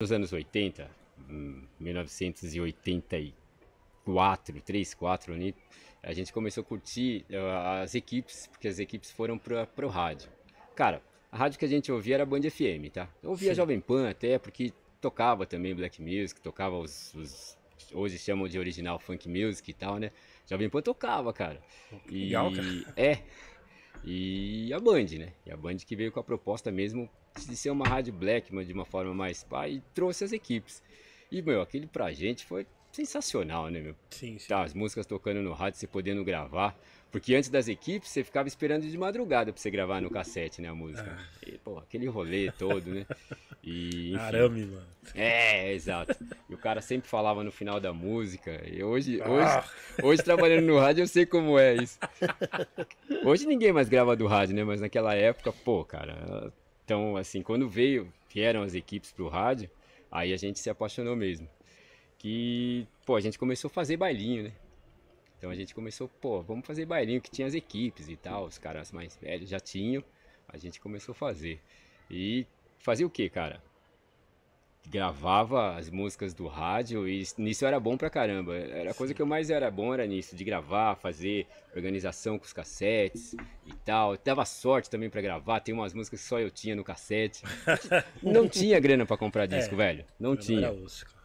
nos anos 80, 1984, 3, 4, a gente começou a curtir ah, as equipes, porque as equipes foram para o rádio. Cara, a rádio que a gente ouvia era a Band FM, tá? Eu ouvia Sim. Jovem Pan até, porque tocava também Black Music, tocava os, os hoje chamam de original funk music e tal, né? Jovem Pan tocava, cara. E, Legal, cara. É e a Band, né? E a Band que veio com a proposta mesmo de ser uma rádio black, mas de uma forma mais pá, e trouxe as equipes. E, meu, aquele pra gente foi sensacional, né, meu? Sim, sim. Tá, as músicas tocando no rádio, você podendo gravar. Porque antes das equipes, você ficava esperando de madrugada pra você gravar no cassete, né, a música. É. E, pô, aquele rolê todo, né? E, enfim. Arame, mano. É, exato. E o cara sempre falava no final da música. E hoje, ah. hoje, hoje trabalhando no rádio, eu sei como é isso. Hoje ninguém mais grava do rádio, né? Mas naquela época, pô, cara. Então, assim, quando veio, vieram as equipes pro rádio, aí a gente se apaixonou mesmo. Que, pô, a gente começou a fazer bailinho, né? Então a gente começou, pô, vamos fazer bailinho, que tinha as equipes e tal, os caras mais velhos já tinham, a gente começou a fazer. E fazia o que, cara? Gravava as músicas do rádio e nisso era bom pra caramba. Era a coisa que eu mais era bom era nisso, de gravar, fazer organização com os cassetes e tal. Eu dava sorte também para gravar, tem umas músicas que só eu tinha no cassete. Não tinha grana para comprar disco, é, velho. Não tinha. Era osso,